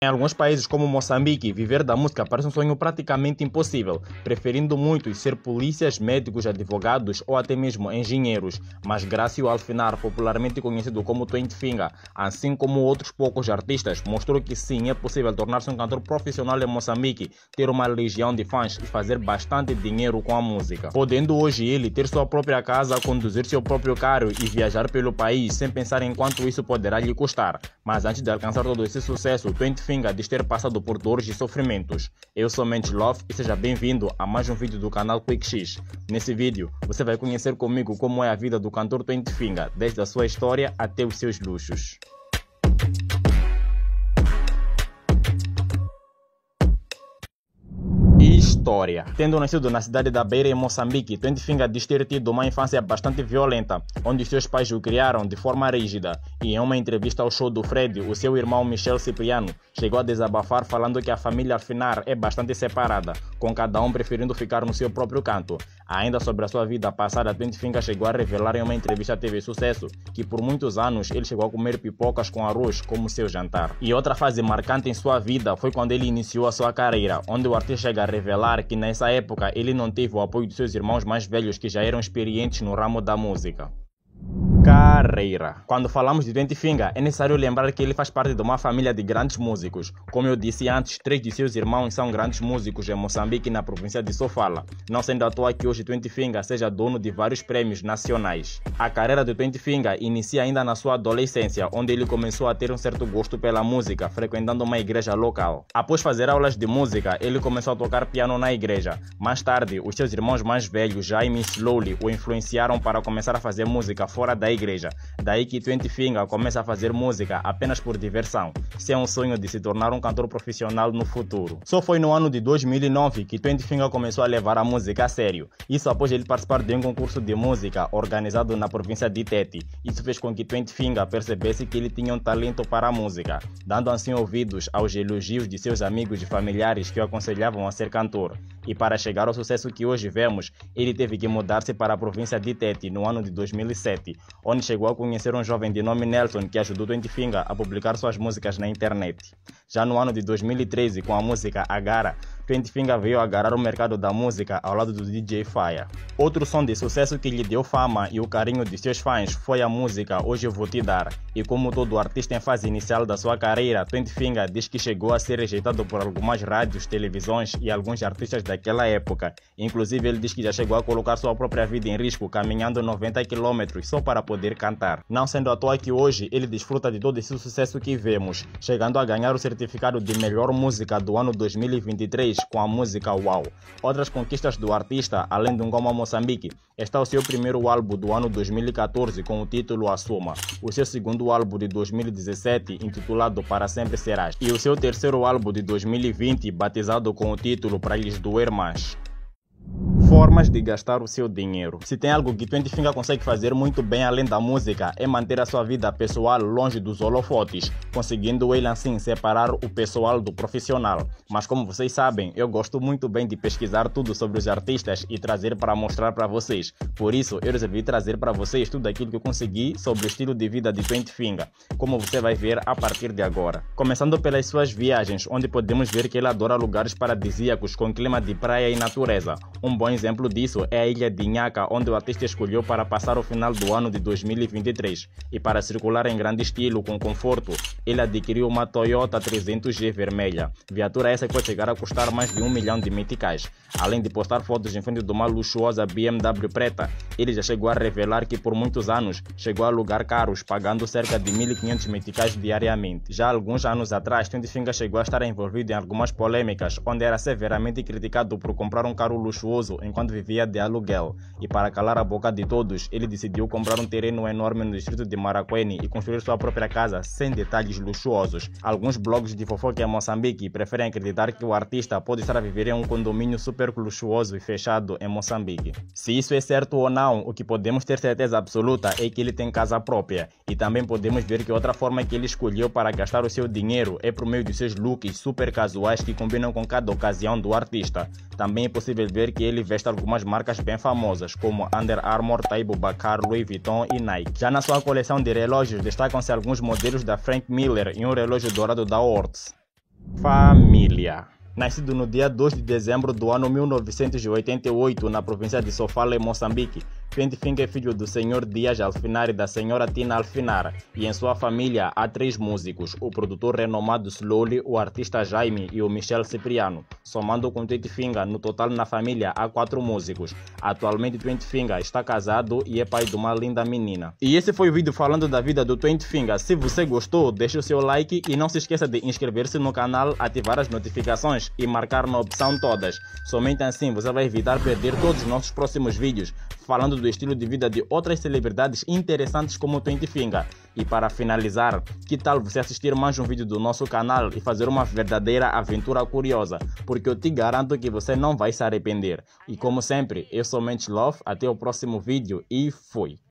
Em alguns países, como Moçambique, viver da música parece um sonho praticamente impossível, preferindo muitos ser polícias, médicos, advogados ou até mesmo engenheiros. Mas Gracio Alfinar, popularmente conhecido como Twente Finga, assim como outros poucos artistas, mostrou que sim, é possível tornar-se um cantor profissional em Moçambique, ter uma legião de fãs e fazer bastante dinheiro com a música. Podendo hoje ele ter sua própria casa, conduzir seu próprio carro e viajar pelo país sem pensar em quanto isso poderá lhe custar. Mas antes de alcançar todo esse sucesso, Twente finga de ter passado por dores e sofrimentos. Eu sou Mendes Love e seja bem-vindo a mais um vídeo do canal Quick X. Nesse vídeo, você vai conhecer comigo como é a vida do cantor Twente Finga, desde a sua história até os seus luxos. Tendo nascido na cidade da Beira, em Moçambique, Twentinga diz ter tido uma infância bastante violenta, onde seus pais o criaram de forma rígida. E em uma entrevista ao show do Fred, o seu irmão Michel Cipriano chegou a desabafar falando que a família afinar é bastante separada, com cada um preferindo ficar no seu próprio canto. Ainda sobre a sua vida passada, Tente Finca chegou a revelar em uma entrevista à TV Sucesso que por muitos anos ele chegou a comer pipocas com arroz como seu jantar. E outra fase marcante em sua vida foi quando ele iniciou a sua carreira, onde o artista chega a revelar que nessa época ele não teve o apoio de seus irmãos mais velhos que já eram experientes no ramo da música. Car quando falamos de Twenty Finger, é necessário lembrar que ele faz parte de uma família de grandes músicos. Como eu disse antes, três de seus irmãos são grandes músicos em Moçambique na província de Sofala, não sendo à toa que hoje Twenty Finger seja dono de vários prêmios nacionais. A carreira de Twenty Finger inicia ainda na sua adolescência, onde ele começou a ter um certo gosto pela música, frequentando uma igreja local. Após fazer aulas de música, ele começou a tocar piano na igreja. Mais tarde, os seus irmãos mais velhos, Jaime e Slowly, o influenciaram para começar a fazer música fora da igreja. Daí que Twenty Finger começa a fazer música apenas por diversão, sem é um sonho de se tornar um cantor profissional no futuro. Só foi no ano de 2009 que Twenty Finger começou a levar a música a sério. Isso após ele participar de um concurso de música organizado na província de Tete. Isso fez com que Twenty Finger percebesse que ele tinha um talento para a música, dando assim ouvidos aos elogios de seus amigos e familiares que o aconselhavam a ser cantor. E para chegar ao sucesso que hoje vemos, ele teve que mudar-se para a província de Tete no ano de 2007, onde chegou igual conhecer um jovem de nome Nelson que ajudou Twenty a publicar suas músicas na internet. Já no ano de 2013, com a música Agara, Trent Finger veio agarrar o mercado da música ao lado do DJ Fire. Outro som de sucesso que lhe deu fama e o carinho de seus fãs foi a música Hoje Eu Vou Te Dar. E como todo artista em fase inicial da sua carreira, Trent Finger diz que chegou a ser rejeitado por algumas rádios, televisões e alguns artistas daquela época. Inclusive, ele diz que já chegou a colocar sua própria vida em risco, caminhando 90 km só para poder cantar. Não sendo à toa que hoje ele desfruta de todo esse sucesso que vemos, chegando a ganhar o certificado de melhor música do ano 2023 com a música Wow. Outras conquistas do artista, além de um goma Moçambique, está o seu primeiro álbum do ano 2014 com o título Assuma, o seu segundo álbum de 2017 intitulado Para Sempre Serás e o seu terceiro álbum de 2020 batizado com o título Para Lhes Doer Mais formas de gastar o seu dinheiro. Se tem algo que Twenty Finger consegue fazer muito bem além da música, é manter a sua vida pessoal longe dos holofotes, conseguindo ele assim separar o pessoal do profissional. Mas como vocês sabem, eu gosto muito bem de pesquisar tudo sobre os artistas e trazer para mostrar para vocês. Por isso, eu resolvi trazer para vocês tudo aquilo que eu consegui sobre o estilo de vida de Twenty Finger, como você vai ver a partir de agora. Começando pelas suas viagens, onde podemos ver que ele adora lugares paradisíacos com clima de praia e natureza. Um bom exemplo exemplo disso é a ilha de Inhaca, onde o artista escolheu para passar o final do ano de 2023. E para circular em grande estilo, com conforto, ele adquiriu uma Toyota 300G vermelha. Viatura essa que pode chegar a custar mais de um milhão de meticais. Além de postar fotos em frente de uma luxuosa BMW preta, ele já chegou a revelar que por muitos anos chegou a alugar carros, pagando cerca de 1.500 meticais diariamente. Já alguns anos atrás, Tindifinga chegou a estar envolvido em algumas polêmicas, onde era severamente criticado por comprar um carro luxuoso enquanto vivia de aluguel. E para calar a boca de todos, ele decidiu comprar um terreno enorme no distrito de Maracuene e construir sua própria casa, sem detalhes luxuosos. Alguns blogs de fofoca em Moçambique preferem acreditar que o artista pode estar a viver em um condomínio super luxuoso e fechado em Moçambique. Se isso é certo ou não, o que podemos ter certeza absoluta é que ele tem casa própria. E também podemos ver que outra forma que ele escolheu para gastar o seu dinheiro é por meio de seus looks super casuais que combinam com cada ocasião do artista. Também é possível ver que ele veste algumas marcas bem famosas, como Under Armour, Taibo Bacar, Louis Vuitton e Nike. Já na sua coleção de relógios, destacam-se alguns modelos da Frank Miller e um relógio dourado da Orts. Família nascido no dia 2 de dezembro do ano 1988 na província de Sofala, em Moçambique. Twenty Finger é filho do senhor Dias Alfinar e da senhora Tina Alfinar. E em sua família há três músicos: o produtor renomado Slowly, o artista Jaime e o Michel Cipriano. Somando com Twenty Finger, no total na família há quatro músicos. Atualmente Twenty Finger está casado e é pai de uma linda menina. E esse foi o vídeo falando da vida do Twenty Finger. Se você gostou, deixe o seu like e não se esqueça de inscrever-se no canal, ativar as notificações e marcar na opção todas. Somente assim você vai evitar perder todos os nossos próximos vídeos falando do estilo de vida de outras celebridades interessantes como Twente Finga. E para finalizar, que tal você assistir mais um vídeo do nosso canal e fazer uma verdadeira aventura curiosa, porque eu te garanto que você não vai se arrepender. E como sempre, eu sou Mente Love, até o próximo vídeo e fui!